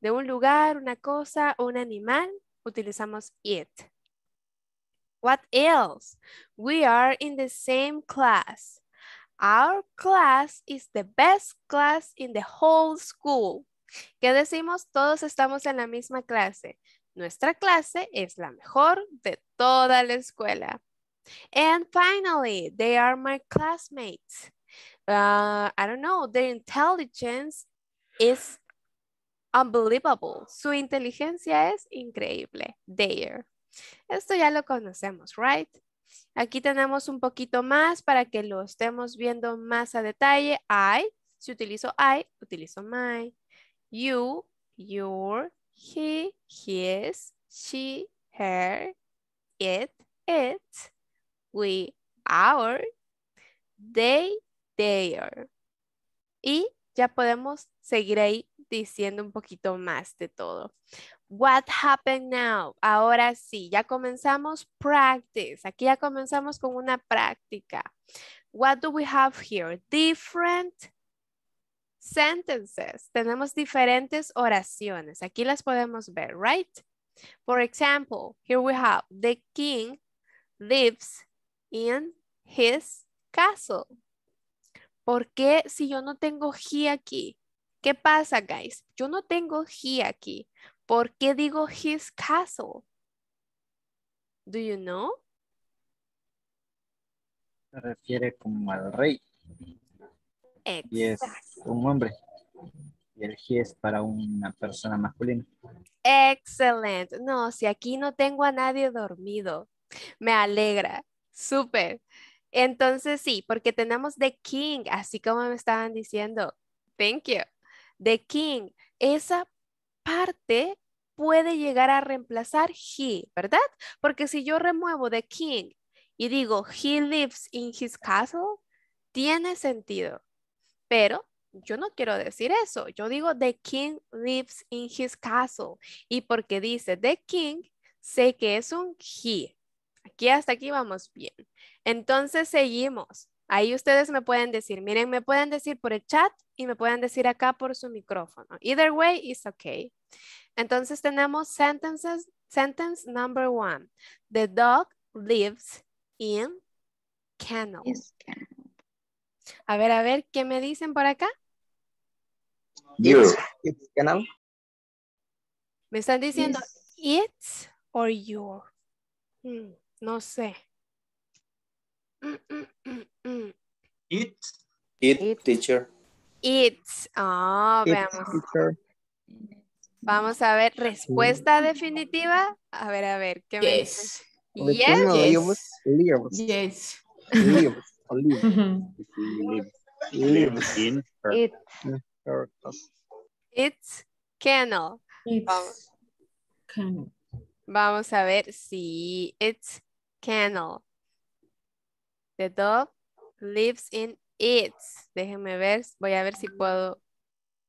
de un lugar, una cosa, un animal. Utilizamos it. What else? We are in the same class. Our class is the best class in the whole school. ¿Qué decimos? Todos estamos en la misma clase. Nuestra clase es la mejor de toda la escuela. And finally, they are my classmates. Uh, I don't know, their intelligence is unbelievable. Su inteligencia es increíble. There. Esto ya lo conocemos, right? Aquí tenemos un poquito más para que lo estemos viendo más a detalle. I, si utilizo I, utilizo my. You, your, he, his, she, her, it, it, we, our, they, their. Y ya podemos seguir ahí diciendo un poquito más de todo. What happened now? Ahora sí, ya comenzamos practice. Aquí ya comenzamos con una práctica. What do we have here? Different sentences. Tenemos diferentes oraciones. Aquí las podemos ver, right? For example, here we have the king lives in his castle. ¿Por qué si yo no tengo he aquí? ¿Qué pasa, guys? Yo no tengo he aquí. ¿Por qué digo his castle? Do you know? Se refiere como al rey. Exacto. Y es un hombre. Y el he es para una persona masculina. Excelente. No, si aquí no tengo a nadie dormido. Me alegra. Súper. Entonces sí, porque tenemos The King, así como me estaban diciendo. Thank you. The King. Esa parte puede llegar a reemplazar he, ¿verdad? Porque si yo remuevo the king y digo he lives in his castle, tiene sentido. Pero yo no quiero decir eso. Yo digo the king lives in his castle. Y porque dice the king, sé que es un he. Aquí hasta aquí vamos bien. Entonces seguimos. Ahí ustedes me pueden decir, miren, me pueden decir por el chat y me pueden decir acá por su micrófono. Either way is okay. Entonces tenemos sentences, sentence number one. The dog lives in kennel. A ver, a ver, ¿qué me dicen por acá? You Me están diciendo it's or your. Hmm, no sé. It's teacher. It's. Ah, it, veamos. Vamos a ver, respuesta definitiva. A ver, a ver, ¿qué me yes. Yes. Yes. Yes. <laughs> It's kennel. Vamos. a ver si it's kennel. The dog lives in its. Déjenme ver, voy a ver si puedo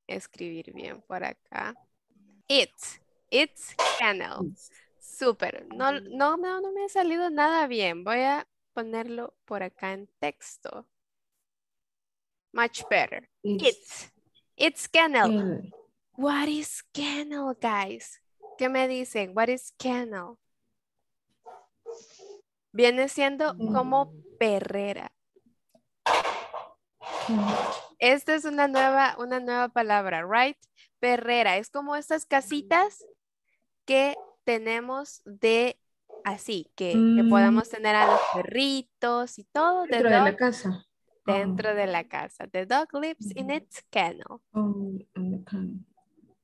escribir bien por acá. It's. It's kennel. super. No, no, no, no me ha salido nada bien. Voy a ponerlo por acá en texto. Much better. It's. It's kennel. Mm. What is kennel, guys? ¿Qué me dicen? What is kennel? Viene siendo mm. como perrera. Mm. Esta es una nueva, una nueva palabra, right? perrera, es como estas casitas que tenemos de así, que, que mm. podamos tener a los perritos y todo. Dentro de, la casa. Dentro ah. de la casa. Oh, the dog lives in its kennel.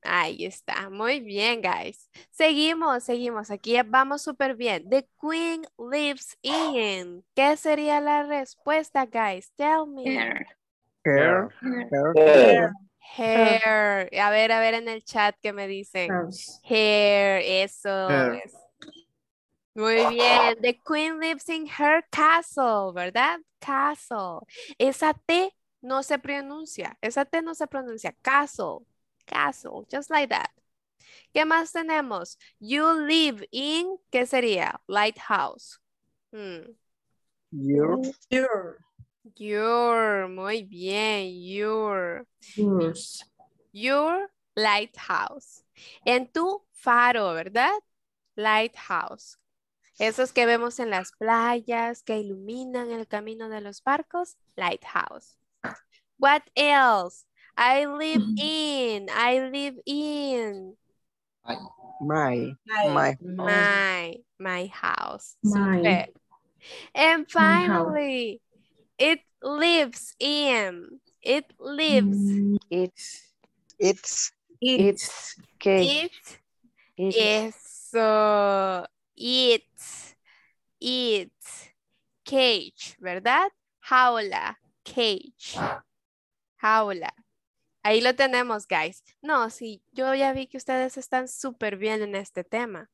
Ahí está, muy bien, guys. Seguimos, seguimos. Aquí vamos súper bien. The queen lives in. ¿Qué sería la respuesta, guys? Tell me. Ah. Hair. A ver, a ver en el chat que me dicen. Ah. Hair, eso. Muy bien. The queen lives in her castle, ¿verdad? Castle. Esa T no se pronuncia. Esa T no se pronuncia. Castle. Castle. Just like that. ¿Qué más tenemos? You live in, ¿qué sería? Lighthouse. Hmm. Your. Your, muy bien, your. Your lighthouse. En tu faro, ¿verdad? Lighthouse. Esos que vemos en las playas que iluminan el camino de los barcos, lighthouse. What else? I live mm. in, I live in. My, my, my, my, house. My. And finally, It lives in. It lives. It's. It's. It's. cage. Eso. It. It's Cage, ¿verdad? Jaula. Cage. Jaula. Ahí lo tenemos, guys. No, sí, yo ya vi que ustedes están súper bien en este tema.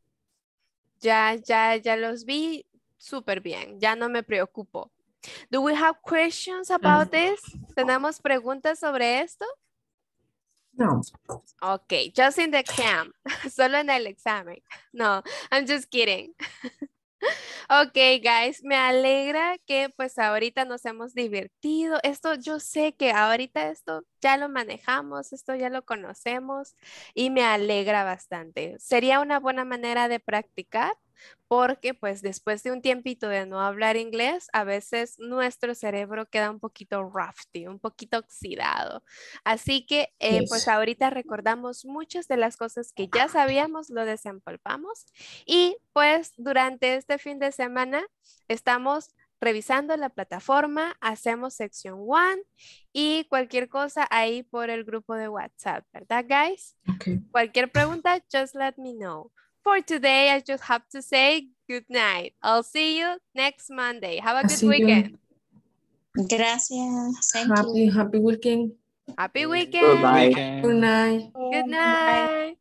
Ya, ya, ya los vi súper bien. Ya no me preocupo. Do we have questions mm. about this? ¿Tenemos preguntas sobre esto? No. Ok, just in the exam. <laughs> Solo en el examen. No, I'm just kidding. <laughs> Ok, guys, me alegra que pues ahorita nos hemos divertido. Esto, yo sé que ahorita esto ya lo manejamos, esto ya lo conocemos y me alegra bastante. Sería una buena manera de practicar porque pues después de un tiempito de no hablar inglés, a veces nuestro cerebro queda un poquito rusty, un poquito oxidado. Así que eh, pues ahorita recordamos muchas de las cosas que ya sabíamos, lo desempolvamos y pues durante este fin de semana estamos revisando la plataforma, hacemos sección 1 y cualquier cosa ahí por el grupo de WhatsApp, ¿verdad, guys? Okay. Cualquier pregunta, just let me know. For today, I just have to say good night. I'll see you next Monday. Have a good weekend. Gracias. happy, happy weekend. Happy weekend. Bye. Good night. Good night.